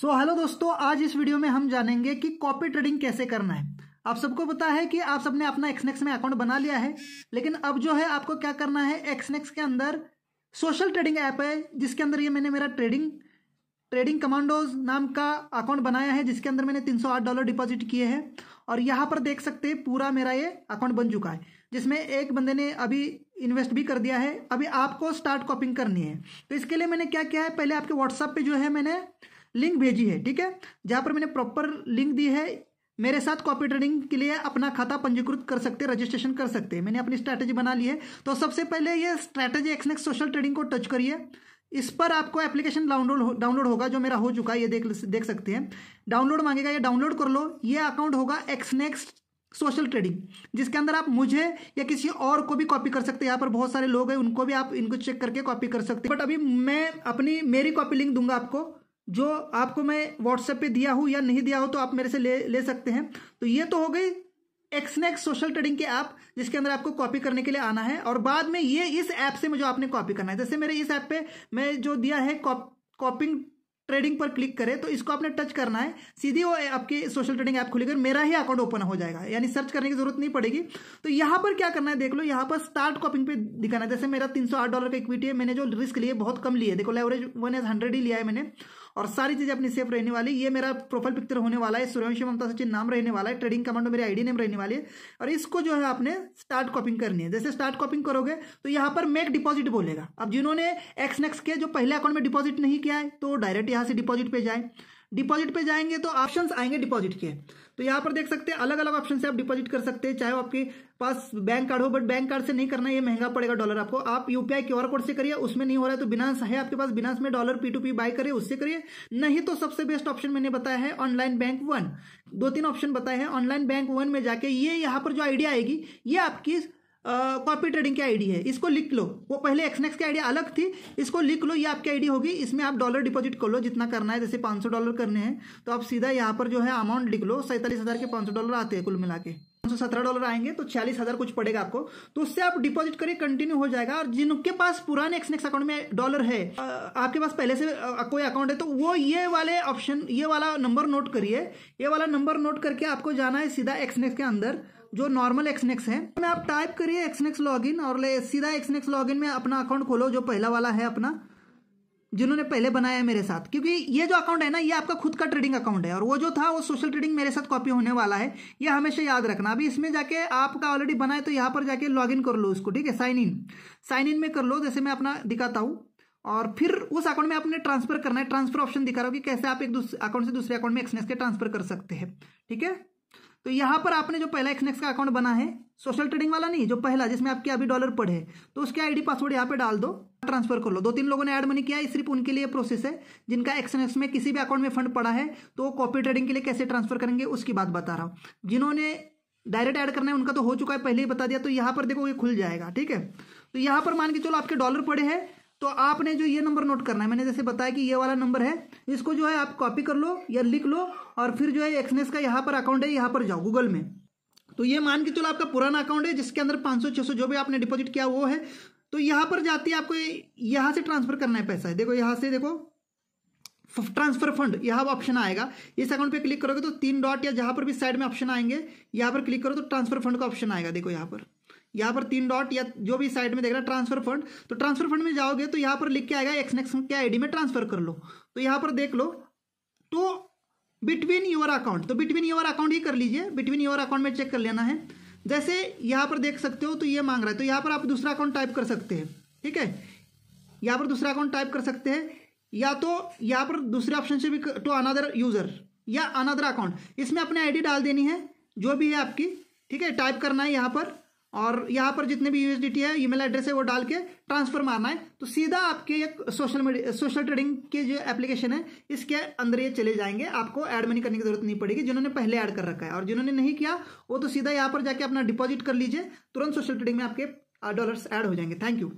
सो so, hello दोस्तों आज इस वीडियो में हम जानेंगे कि कॉपी ट्रेडिंग कैसे करना है आप सबको पता है कि आप सबने अपना एक्सनेक्स में अकाउंट बना लिया है लेकिन अब जो है आपको क्या करना है एक्सनेक्स के अंदर सोशल ट्रेडिंग ऐप है जिसके अंदर ये मैंने मेरा ट्रेडिंग ट्रेडिंग कमांडोज नाम का अकाउंट बनाया है जिसके अंदर मैंने 308 डॉलर डिपॉजिट किए हैं और यहाँ पर देख सकते हैं पूरा मेरा ये अकाउंट बन चुका है जिसमें एक बंदे ने अभी इन्वेस्ट भी कर दिया है अभी आपको स्टार्ट कॉपिंग करनी है तो इसके लिए मैंने क्या किया है पहले आपके व्हाट्सअप पे जो है मैंने लिंक भेजी है ठीक है जहाँ पर मैंने प्रॉपर लिंक दी है मेरे साथ कॉपी ट्रेडिंग के लिए अपना खाता पंजीकृत कर सकते हैं रजिस्ट्रेशन कर सकते हैं मैंने अपनी स्ट्रैटेजी बना ली है तो सबसे पहले ये स्ट्रैटेजी एक्सनेक्स सोशल ट्रेडिंग को टच करिए इस पर आपको एप्लीकेशन डाउनलोड डाउनलोड होगा जो मेरा हो चुका है ये देख देख सकते हैं डाउनलोड मांगेगा ये डाउनलोड कर लो ये अकाउंट होगा एक्सनेक्स सोशल ट्रेडिंग जिसके अंदर आप मुझे या किसी और को भी कॉपी कर सकते हैं यहाँ पर बहुत सारे लोग हैं उनको भी आप इनको चेक करके कॉपी कर सकते हैं बट अभी मैं अपनी मेरी कॉपी लिंक दूंगा आपको जो आपको मैं व्हाट्सएप पे दिया हूं या नहीं दिया हो तो आप मेरे से ले ले सकते हैं तो ये तो हो गई एक्सनेक्स सोशल ट्रेडिंग के ऐप जिसके अंदर आपको कॉपी करने के लिए आना है और बाद में ये इस ऐप से मुझे आपने कॉपी करना है जैसे मेरे इस ऐप पे मैं जो दिया है कॉपिंग ट्रेडिंग पर क्लिक करें तो इसको आपने टच करना है सीधी वो आपकी सोशल ट्रेडिंग ऐप खुलेगा मेरा ही अकाउंट ओपन हो जाएगा यानी सर्च करने की जरूरत नहीं पड़ेगी तो यहां पर क्या करना है देख लो यहां पर स्टार्ट कॉपिंग पे दिखाना है जैसे मेरा 308 डॉलर का इक्विटी है मैंने जो रिस्क लिए बहुत कम लिए देखो लेवरेज वन एज हंड्रेड ही लिया है मैंने और सारी चीजें अपनी सेफ रहने वाली ये मेरा प्रोफाइल पिक्चर होने वाला है सूर्यवंशी ममता सचिन नाम रहने वाला है ट्रेडिंग कमांडो मेरी आईडी नेम रहने वाली है और इसको जो है आपने स्टार्ट कॉपिंग करनी है जैसे स्टार्ट कॉपिंग करोगे तो यहाँ पर मेक डिपॉजिट बोलेगा अब जिन्होंने एक्स नेक्स के जो पहले अकाउंट में डिपॉजिट नहीं किया है तो डायरेक्ट यहाँ से डिपॉजिट पे जाए डिपॉजिट पे जाएंगे तो ऑप्शंस आएंगे डिपॉजिट के तो यहाँ पर देख सकते हैं अलग अलग ऑप्शन से आप डिपॉजिट कर सकते हैं चाहे आपके पास बैंक कार्ड हो बट बैंक कार्ड से नहीं करना ये महंगा पड़ेगा डॉलर आपको आप यूपीआई क्यू कोड से करिए उसमें नहीं हो रहा है तो बिनास है आपके पास बिनास में dollar P two P buy करिए उससे करिए नहीं तो सबसे बेस्ट ऑप्शन मैंने बताया है ऑनलाइन बैंक वन दो तीन ऑप्शन बताए हैं ऑनलाइन बैंक वन में जाके ये यहाँ पर जो आइडिया आएगी ये आपकी कॉपी ट्रेडिंग की आईडी है इसको लिख लो वो पहले एक्सनेक्स की आईडी अलग थी इसको लिख लो ये आपकी आईडी होगी इसमें आप डॉलर डिपॉजिट कर लो जितना करना है जैसे 500 डॉलर करने हैं तो आप सीधा यहाँ पर जो है अमाउंट लिख लो सैंतालीस हज़ार के 500 डॉलर आते हैं कुल मिला के सत्रह डॉलर आएंगे तो छियालीस हज़ार कुछ पड़ेगा आपको तो उससे आप डिपॉजिट करिए कंटिन्यू हो जाएगा और जिनके पास पुराने एक्सनेक्स अकाउंट में डॉलर है आपके पास पहले से कोई अकाउंट है तो वो ये वाले ऑप्शन ये वाला नंबर नोट करिए ये वाला नंबर नोट करके आपको जाना है सीधा एक्सनेक्स के अंदर जो नॉर्मल एक्सनेक्स है तो आप टाइप करिए एक्सनेक्स इन और ले सीधा एक्सनेक्स इन में अपना अकाउंट खोलो जो पहला वाला है अपना जिन्होंने पहले बनाया है मेरे साथ क्योंकि ये जो अकाउंट है ना ये आपका खुद का ट्रेडिंग अकाउंट है और वो जो था वो सोशल ट्रेडिंग मेरे साथ कॉपी होने वाला है ये हमेशा याद रखना अभी इसमें जाके आपका ऑलरेडी बना है तो यहाँ पर जाके लॉगिन कर लो इसको ठीक है साइन इन साइन इन में कर लो जैसे मैं अपना दिखाता हूँ और फिर उस अकाउंट में आपने ट्रांसफर करना है ट्रांसफर ऑप्शन दिखा रहा हूँ कि कैसे आप एक अकाउंट से दूसरे अकाउंट में एक्सनेस के ट्रांसफर कर सकते हैं ठीक है तो यहाँ पर आपने जो पहला एक्सनेक्स का अकाउंट बना है सोशल ट्रेडिंग वाला नहीं जो पहला जिसमें आपके अभी डॉलर पड़े तो उसके आईडी पासवर्ड यहाँ पे डाल दो ट्रांसफर कर लो दो तीन लोगों ने एड मनी किया है सिर्फ उनके लिए प्रोसेस है जिनका एक्सनेक्स में किसी भी अकाउंट में फंड पड़ा है तो वो कॉपी ट्रेडिंग के लिए कैसे ट्रांसफर करेंगे उसकी बात बता रहा हूँ जिन्होंने डायरेक्ट ऐड करना है उनका तो हो चुका है पहले ही बता दिया तो यहाँ पर देखो ये खुल जाएगा ठीक है तो यहाँ पर मान के चलो आपके डॉलर पड़े हैं तो आपने जो ये नंबर नोट करना है मैंने जैसे बताया कि ये वाला नंबर है इसको जो है आप कॉपी कर लो या लिख लो और फिर जो है एक्सनेस का यहाँ पर अकाउंट है यहाँ पर जाओ गूगल में तो ये मान के चलो आपका पुराना अकाउंट है जिसके अंदर पाँच सौ जो भी आपने डिपॉजिट किया वो है तो यहाँ पर जाती है आपको यहाँ से ट्रांसफर करना है पैसा है देखो यहाँ से देखो ट्रांसफर फंड यहाँ ऑप्शन आएगा इस अकाउंट पे क्लिक करोगे तो तीन डॉट या जहाँ पर भी साइड में ऑप्शन आएंगे यहाँ पर क्लिक करो तो ट्रांसफर फंड का ऑप्शन आएगा देखो यहाँ पर यहाँ पर तीन डॉट या जो भी साइड में देख रहे हैं ट्रांसफर फंड तो ट्रांसफर फंड में जाओगे तो यहाँ पर लिख के आएगा एक्सनेक्स के के आईडी में ट्रांसफर कर लो तो यहाँ पर देख लो तो बिटवीन योर अकाउंट तो बिटवीन योर अकाउंट ही कर लीजिए बिटवीन योर अकाउंट में चेक कर लेना है जैसे यहाँ पर देख सकते हो तो ये मांग रहा है तो यहाँ पर आप दूसरा अकाउंट टाइप कर सकते हैं ठीक है यहाँ पर दूसरा अकाउंट टाइप कर सकते हैं या तो यहाँ पर दूसरे ऑप्शन से भी टू अनदर यूज़र या अनदर अकाउंट इसमें अपने आईडी डाल देनी है जो भी है आपकी ठीक है टाइप करना है यहाँ पर और यहाँ पर जितने भी यूएसडीटी है ईमेल एड्रेस है वो डाल के ट्रांसफर मारना है तो सीधा आपके एक सोशल मीडिया सोशल ट्रेडिंग के जो एप्लीकेशन है इसके अंदर ये चले जाएंगे आपको ऐड मनी करने की जरूरत नहीं पड़ेगी जिन्होंने पहले ऐड कर रखा है और जिन्होंने नहीं किया वो तो सीधा यहाँ पर जाके अपना डिपॉजिट कर लीजिए तुरंत सोशल ट्रेडिंग में आपके डॉलर्स ऐड हो जाएंगे थैंक यू